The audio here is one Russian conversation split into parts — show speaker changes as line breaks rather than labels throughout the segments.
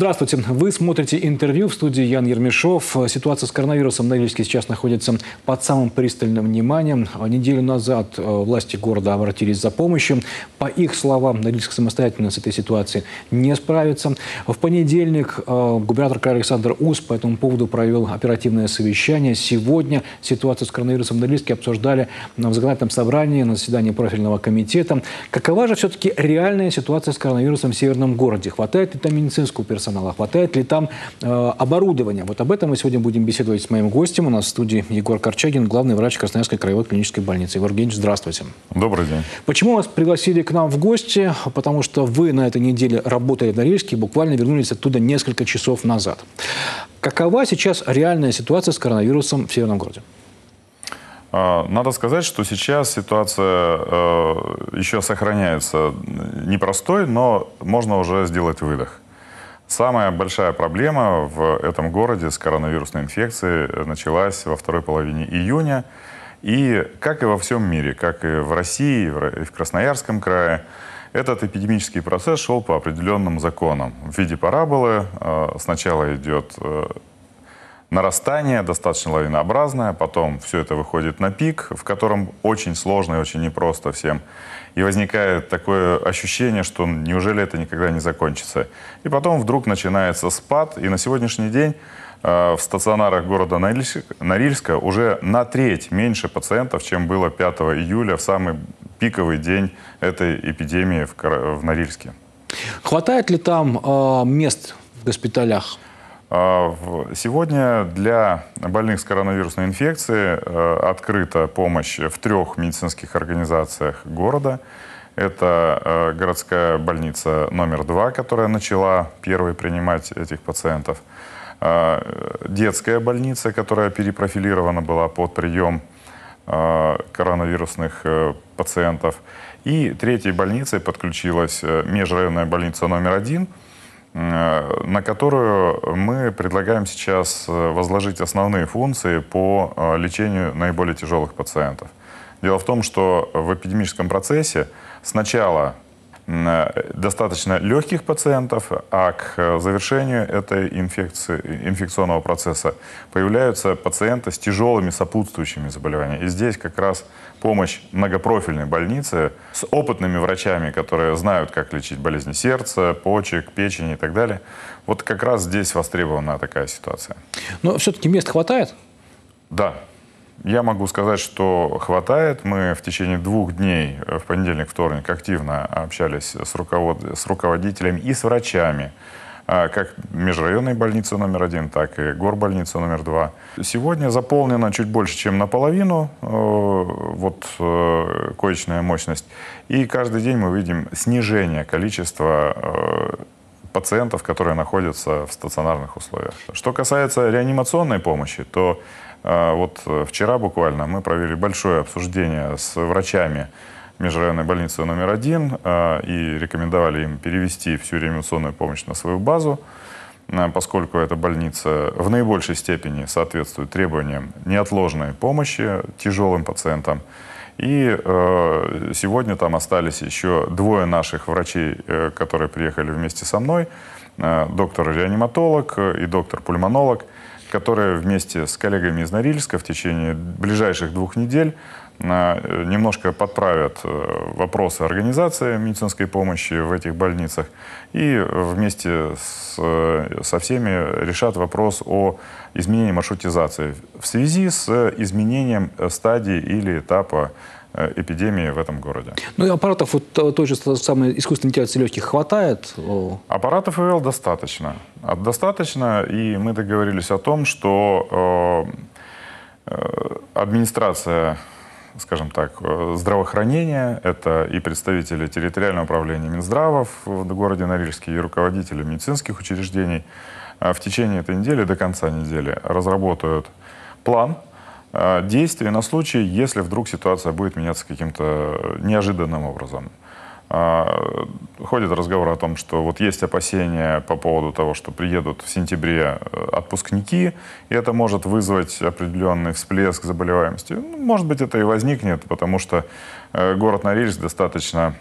Здравствуйте. Вы смотрите интервью в студии Ян Ермешов. Ситуация с коронавирусом на Вильске сейчас находится под самым пристальным вниманием. Неделю назад э, власти города обратились за помощью. По их словам, Норильск самостоятельно с этой ситуацией не справится. В понедельник э, губернатор края Александр Ус по этому поводу провел оперативное совещание. Сегодня ситуацию с коронавирусом в Норильске обсуждали на законодательном собрании на заседании профильного комитета. Какова же все-таки реальная ситуация с коронавирусом в северном городе? Хватает ли там медицинского персонала? персонала, хватает ли там э, оборудования? Вот об этом мы сегодня будем беседовать с моим гостем. У нас в студии Егор Корчагин, главный врач Красноярской краевой клинической больницы. Егор Евгеньевич, здравствуйте. Добрый день. Почему вас пригласили к нам в гости? Потому что вы на этой неделе работали в Норильске и буквально вернулись оттуда несколько часов назад. Какова сейчас реальная ситуация с коронавирусом в Северном городе?
А, надо сказать, что сейчас ситуация э, еще сохраняется непростой, но можно уже сделать выдох. Самая большая проблема в этом городе с коронавирусной инфекцией началась во второй половине июня. И как и во всем мире, как и в России, и в Красноярском крае, этот эпидемический процесс шел по определенным законам. В виде параболы э, сначала идет э, нарастание, достаточно лавинообразное, потом все это выходит на пик, в котором очень сложно и очень непросто всем. И возникает такое ощущение, что неужели это никогда не закончится. И потом вдруг начинается спад, и на сегодняшний день э, в стационарах города Норильска уже на треть меньше пациентов, чем было 5 июля, в самый пиковый день этой эпидемии в Норильске.
Хватает ли там э, мест в госпиталях? А,
сегодня для больных с коронавирусной инфекцией э, открыта помощь в трех медицинских организациях города. Это э, городская больница номер два, которая начала первой принимать этих пациентов. А, детская больница, которая перепрофилирована была под прием э, коронавирусных пациентов. И третьей больницей подключилась межрайонная больница номер один – Э, на которую мы предлагаем сейчас э, возложить основные функции по э, лечению наиболее тяжелых пациентов. Дело в том, что в эпидемическом процессе сначала Э, достаточно легких пациентов, а к э, завершению этой инфекции, инфекционного процесса появляются пациенты с тяжелыми сопутствующими заболеваниями. И здесь как раз помощь многопрофильной больницы с опытными врачами, которые знают, как лечить болезни сердца, почек, печени и так далее. Вот как раз здесь востребована такая ситуация.
Но все-таки мест хватает?
Да, я могу сказать, что хватает. Мы в течение двух дней, э, в понедельник, вторник, активно общались с, руковод... с руководителями и с врачами а, как межрайонной больницы номер один, так и горбольницы номер два. Сегодня заполнено чуть больше, чем наполовину, э, вот э, коечная мощность. И каждый день мы видим снижение количества пациентов, которые находятся в стационарных условиях. Что касается реанимационной помощи, то а, вот э, вчера буквально мы провели большое обсуждение с врачами межрайонной больницы номер один а, и рекомендовали им перевести всю реанимационную помощь на свою базу, а, поскольку эта больница в наибольшей степени соответствует требованиям неотложной помощи тяжелым пациентам. И э, сегодня там остались еще двое наших врачей, э, которые приехали вместе со мной, доктор-реаниматолог и доктор-пульмонолог которая вместе с коллегами из Норильска в течение ближайших двух недель э, немножко подправят э, вопросы организации медицинской помощи в этих больницах и вместе с, э, со всеми решат вопрос о изменении маршрутизации в связи с изменением стадии или этапа Э, эпидемии в этом городе.
Ну и аппаратов вот той же самой искусственной вентиляции легких хватает? Аппаратов ИВЛ достаточно. А достаточно, и мы
договорились о том, что э, э, администрация скажем так, здравоохранения, это и представители территориального управления Минздравов в городе Норильске, и руководители медицинских учреждений в течение этой недели, до конца недели, разработают план а, действий на случай, если вдруг ситуация будет меняться каким-то э, неожиданным образом. А, ходит разговор о том, что вот есть опасения по поводу того, что приедут в сентябре э, отпускники, и это может вызвать определенный всплеск заболеваемости. Ну, может быть, это и возникнет, потому что э, город Норильск достаточно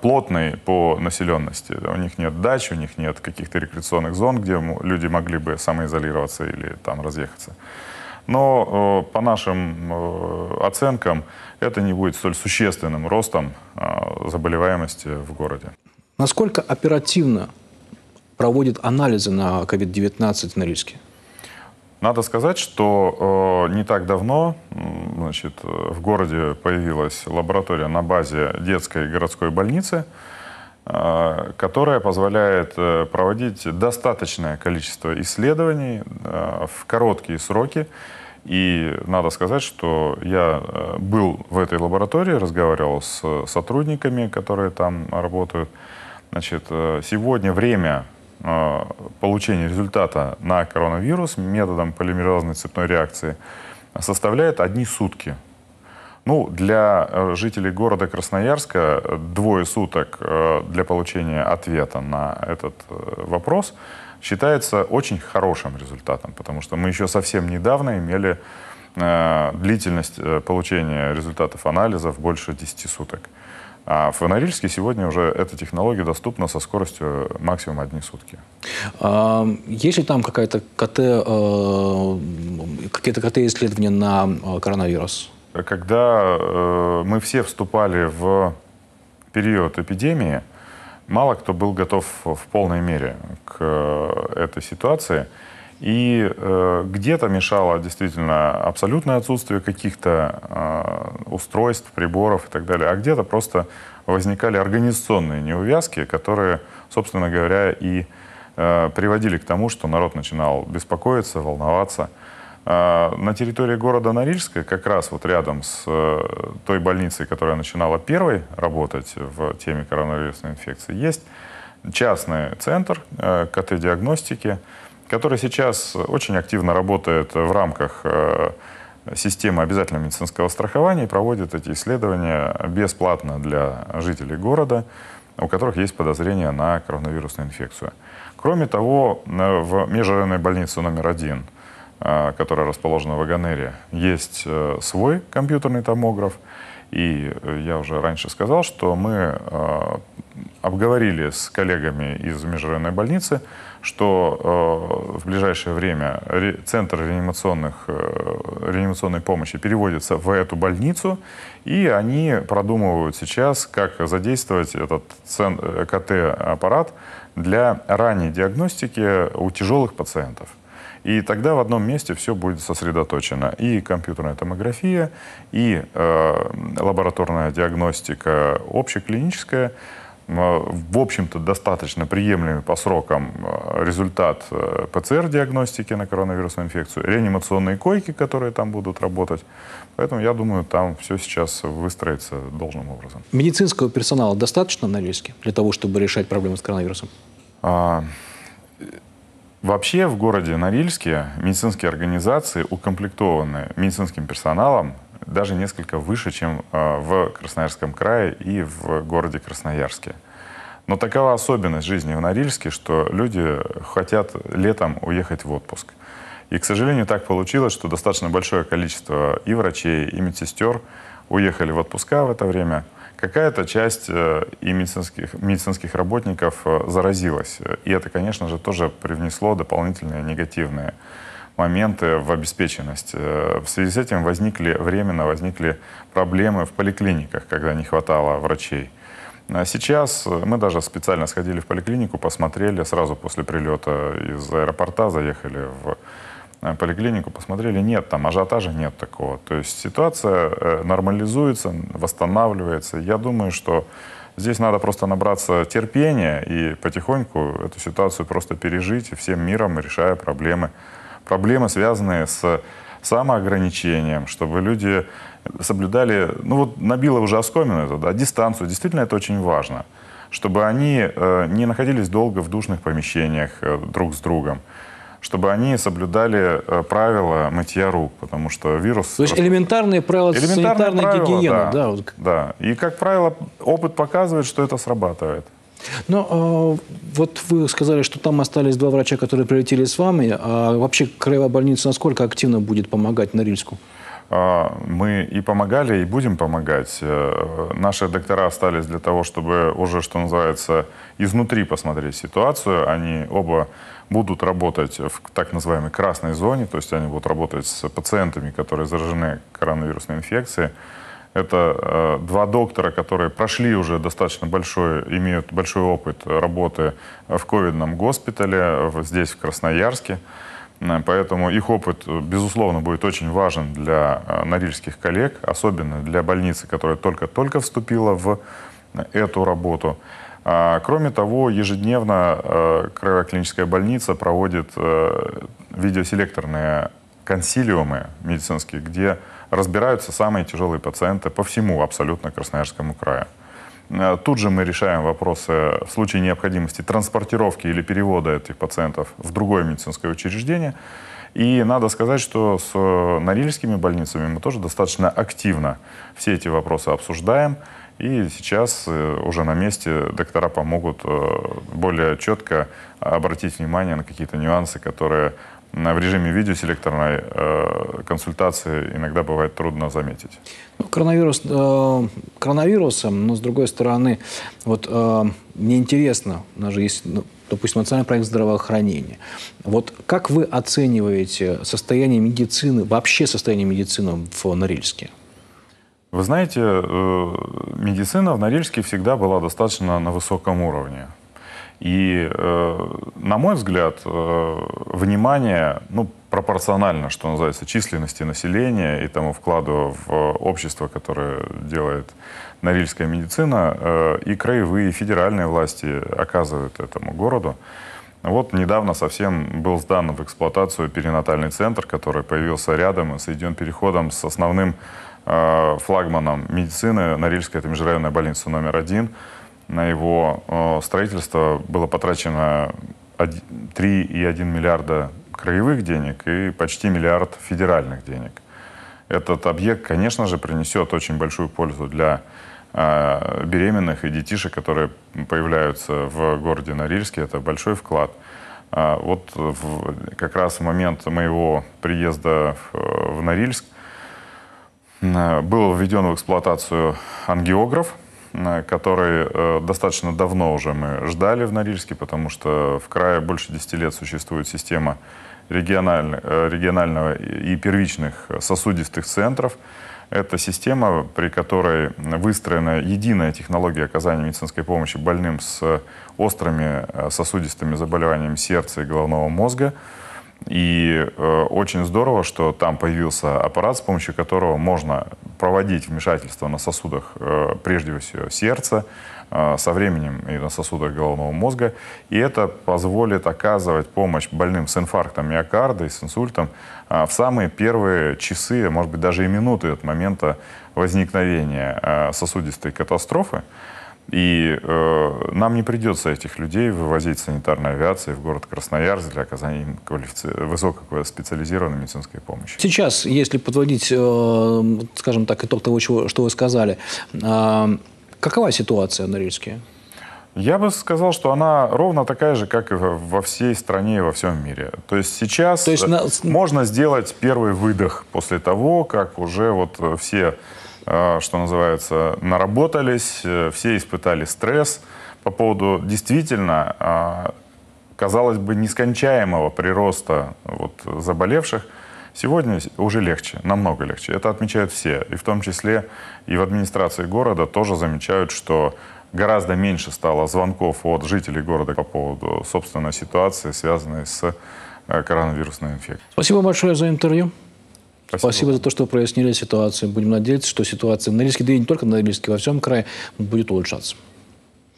плотный по населенности. У них нет дач, у них нет каких-то рекреационных зон, где люди могли бы самоизолироваться или там разъехаться. Но э, по нашим э, оценкам это не будет столь существенным ростом э, заболеваемости в
городе. Насколько оперативно проводит анализы на COVID-19 на риске? Надо сказать, что э, не так давно
значит, в городе появилась лаборатория на базе детской городской больницы, э, которая позволяет э, проводить достаточное количество исследований э, в короткие сроки. И надо сказать, что я э, был в этой лаборатории, разговаривал с э, сотрудниками, которые там работают. Значит, э, сегодня время получения результата на коронавирус методом полимеразной цепной реакции составляет одни сутки. Ну, для жителей города Красноярска двое суток для получения ответа на этот вопрос – считается очень хорошим результатом, потому что мы еще совсем недавно имели э, длительность э, получения результатов анализов больше 10 суток. А в Норильске сегодня уже эта технология доступна со скоростью э, максимум одни сутки.
А, есть ли там какая-то КТ, э, какие-то КТ-исследования на э, коронавирус?
Когда э, мы все вступали в период эпидемии, мало кто был готов в полной мере к э, этой ситуации. И э, где-то мешало действительно абсолютное отсутствие каких-то э, устройств, приборов и так далее, а где-то просто возникали организационные неувязки, которые, собственно говоря, и э, приводили к тому, что народ начинал беспокоиться, волноваться. А, на территории города Норильска, как раз вот рядом с э, той больницей, которая начинала первой работать в теме коронавирусной инфекции, есть частный центр э, КТ-диагностики, который сейчас очень активно работает в рамках э, системы обязательного медицинского страхования и проводит эти исследования бесплатно для жителей города, у которых есть подозрение на коронавирусную инфекцию. Кроме того, в межрайонной больнице номер один – а, которая расположена в Аганере, есть э, свой компьютерный томограф. И э, я уже раньше сказал, что мы э, обговорили с коллегами из межрайонной больницы, что в ближайшее время центр реанимационных, реанимационной помощи переводится в эту больницу, и они продумывают сейчас, как задействовать этот КТ-аппарат для ранней диагностики у тяжелых пациентов. И тогда в одном месте все будет сосредоточено. И компьютерная томография, и э, лабораторная диагностика общеклиническая. В общем-то, достаточно приемлемый по срокам э, результат э, ПЦР-диагностики на коронавирусную инфекцию, реанимационные койки, которые там будут работать. Поэтому, я думаю, там все сейчас выстроится должным образом.
Медицинского персонала достаточно в Норильске для того, чтобы решать проблемы с коронавирусом? А Вообще в
городе Норильске медицинские организации укомплектованы медицинским персоналом даже несколько выше, чем э, в Красноярском крае и в городе Красноярске. Но такова особенность жизни в Норильске, что люди хотят летом уехать в отпуск. И, к сожалению, так получилось, что достаточно большое количество и врачей, и медсестер уехали в отпуска в это время – какая-то часть э, и медицинских, медицинских работников э, заразилась. И это, конечно же, тоже привнесло дополнительные негативные моменты в обеспеченность. Э, в связи с этим возникли, временно возникли проблемы в поликлиниках, когда не хватало врачей. А сейчас мы даже специально сходили в поликлинику, посмотрели сразу после прилета из аэропорта, заехали в Э, поликлинику, посмотрели, нет, там ажиотажа нет такого. То есть ситуация э, нормализуется, восстанавливается. Я думаю, что здесь надо просто набраться терпения и потихоньку эту ситуацию просто пережить, всем миром решая проблемы. Проблемы, связанные с самоограничением, чтобы люди соблюдали, ну вот набило уже оскомину это, да, дистанцию, действительно это очень важно, чтобы они э, не находились долго в душных помещениях э, друг с другом, чтобы они соблюдали э, правила мытья рук, потому что вирус... То есть элементарные
правила элементарные санитарной гигиены. Да, да.
Вот. да, и, как правило, опыт показывает, что это срабатывает.
ну э, вот вы сказали, что там остались два врача, которые прилетели с вами. А вообще краевая больница насколько активно будет помогать Норильску? А, мы
и помогали, и будем помогать. Э, наши доктора остались для того, чтобы уже, что называется, изнутри посмотреть ситуацию. Они оба будут работать в так называемой красной зоне, то есть они будут работать с пациентами, которые заражены коронавирусной инфекцией. Это э, два доктора, которые прошли уже достаточно большой, имеют большой опыт работы в ковидном госпитале, в, здесь, в Красноярске. Э, Э, поэтому их опыт, э, безусловно, будет очень важен для э, норильских коллег, особенно для больницы, которая только-только вступила в эту работу. А, кроме того, ежедневно Краевая клиническая больница проводит видеоселекторные консилиумы медицинские, где разбираются самые тяжелые пациенты по всему абсолютно Красноярскому краю. Э, тут же мы решаем вопросы в случае необходимости транспортировки или перевода этих пациентов в другое медицинское учреждение. И надо сказать, что с э, норильскими больницами мы тоже достаточно активно все эти вопросы обсуждаем. И сейчас э, уже на месте доктора помогут более четко обратить внимание на какие-то нюансы, которые в режиме видеоселекторной э, консультации иногда бывает трудно заметить.
Ну, коронавирус, э, коронавирусом, но с другой стороны, вот э, мне интересно, у нас же есть, ну, допустим, национальный проект здравоохранения. Вот как вы оцениваете состояние медицины, вообще состояние медицины в Норильске?
Вы знаете, э, медицина в Норильске всегда была достаточно на высоком уровне. И, э, на мой взгляд, э, внимание, ну, пропорционально, что называется, численности населения и тому вкладу в общество, которое делает норильская медицина, э, и краевые, и федеральные власти оказывают этому городу. Вот недавно совсем был сдан в эксплуатацию перинатальный центр, который появился рядом и соединен переходом с основным флагманом медицины. Норильская это межрайонная больница номер один – на его э, строительство было потрачено 3,1 миллиарда краевых денег и почти миллиард федеральных денег. Этот объект, конечно же, принесет очень большую пользу для э, беременных и детишек, которые появляются в городе Норильске. Это большой вклад. А вот в, как раз в момент моего приезда в, э, в Норильск был введен в эксплуатацию ангиограф – Э, который э, достаточно давно уже мы ждали в Норильске, потому что в крае больше 10 лет существует система э, регионального и первичных сосудистых центров. Это система, при которой выстроена единая технология оказания медицинской помощи больным с острыми сосудистыми заболеваниями сердца и головного мозга. И э, очень здорово, что там появился аппарат, с помощью которого можно проводить вмешательство на сосудах, э, прежде всего, сердца, э, со временем и на сосудах головного мозга. И это позволит оказывать помощь больным с инфарктом миокарда и с инсультом э, в самые первые часы, может быть, даже и минуты от момента возникновения э, сосудистой катастрофы. И э, нам не придется этих людей вывозить санитарной авиацией в город Красноярск для оказания им квалифици... высокоспециализированной медицинской помощи.
Сейчас, если подводить, э, скажем так, итог того, чего, что вы сказали, э, какова ситуация на Рильске?
Я бы сказал, что она ровно такая же, как и во всей стране и во всем мире. То есть сейчас То есть э, на... можно сделать первый выдох после того, как уже вот э, все а, что называется, наработались, э, все испытали стресс по поводу действительно, а, казалось бы, нескончаемого прироста вот, заболевших. Сегодня уже легче, намного легче. Это отмечают все, и в том числе и в администрации города тоже замечают, что гораздо меньше стало звонков от жителей города по поводу собственной ситуации, связанной с э, коронавирусной инфекцией.
Спасибо большое за интервью. Спасибо. Спасибо за то, что прояснили ситуацию. Будем надеяться, что ситуация на Рильске, да и не только на Рильске, во всем крае будет улучшаться.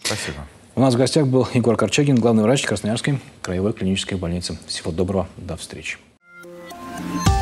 Спасибо. У нас в гостях был Егор Корчагин, главный врач Красноярской краевой клинической больницы. Всего доброго, до встречи. thank you